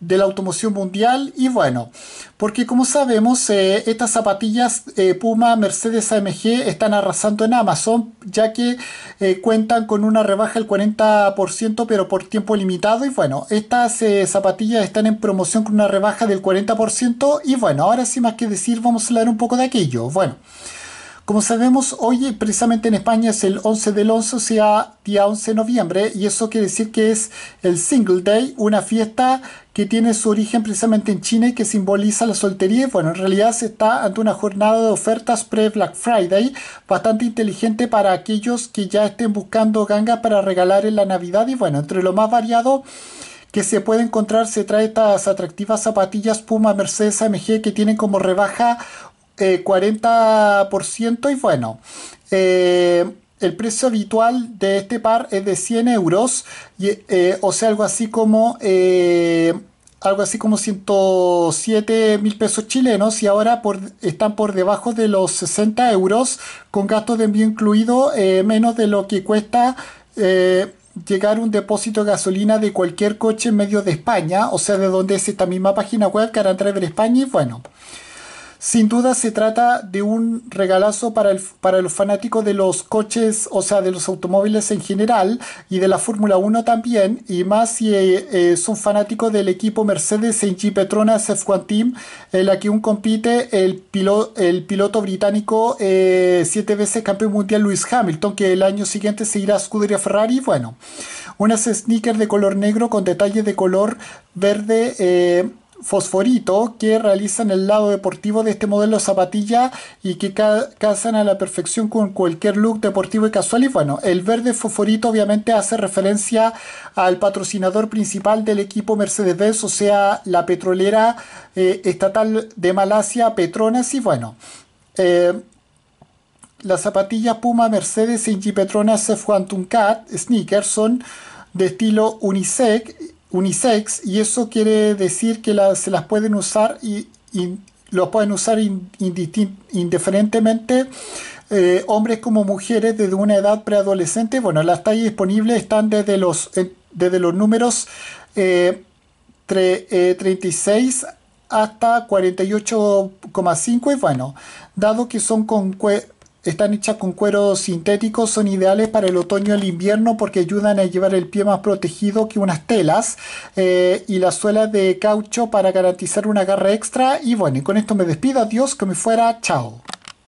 de la automoción mundial y bueno, porque como sabemos eh, estas zapatillas eh, Puma, Mercedes AMG están arrasando en Amazon ya que eh, cuentan con una rebaja del 40% pero por tiempo limitado y bueno, estas zapatillas están en promoción con una rebaja del 40% y bueno, ahora sí más que decir vamos a hablar un poco de aquello. Bueno, como sabemos, hoy precisamente en España es el 11 del 11, o sea, día 11 de noviembre, y eso quiere decir que es el Single Day, una fiesta que tiene su origen precisamente en China y que simboliza la soltería. Bueno, en realidad se está ante una jornada de ofertas pre-Black Friday, bastante inteligente para aquellos que ya estén buscando gangas para regalar en la Navidad. Y bueno, entre lo más variado que se puede encontrar se trae estas atractivas zapatillas Puma Mercedes AMG que tienen como rebaja 40% eh, y bueno, eh, el precio habitual de este par es de 100 euros, eh, o sea, algo así como... algo así como 107 mil pesos chilenos y ahora están por debajo de los 60 euros con gastos de envío incluido menos de lo que cuesta llegar un depósito de gasolina de cualquier coche en medio de España, o sea, de donde es esta misma página web, que entrar de España, y bueno. Sin duda se trata de un regalazo para, el, para los fanáticos de los coches, o sea, de los automóviles en general y de la Fórmula 1 también, y más si es eh, eh, un fanático del equipo Mercedes en Petronas F1 Team, en la que aún compite el, el piloto británico eh, siete veces campeón mundial Lewis Hamilton, que el año siguiente se irá a Scuderia Ferrari. Bueno, unas sneakers de color negro con detalles de color verde fosforito que realizan el lado deportivo de este modelo zapatilla y que ca casan a la perfección con cualquier look deportivo y casual. Y bueno, el verde fosforito obviamente hace referencia al patrocinador principal del equipo Mercedes-Benz, o sea, la petrolera eh, estatal de Malasia, Petronas. Y bueno, eh, las zapatillas Puma, Mercedes, Ingi Petronas, Quantum Cat, Sneakers son de estilo unisex unisex y eso quiere decir que se las pueden usar y, los pueden usar indiferentemente eh, hombres como mujeres desde una edad preadolescente. Bueno, las tallas disponibles están desde los, desde los números 36 eh, eh, hasta 48,5 y bueno, dado que son con... Están hechas con cuero sintético. son ideales para el otoño y el invierno porque ayudan a llevar el pie más protegido que unas telas eh, y la suela de caucho para garantizar una garra extra. Y bueno, y con esto me despido, adiós, que me fuera, chao.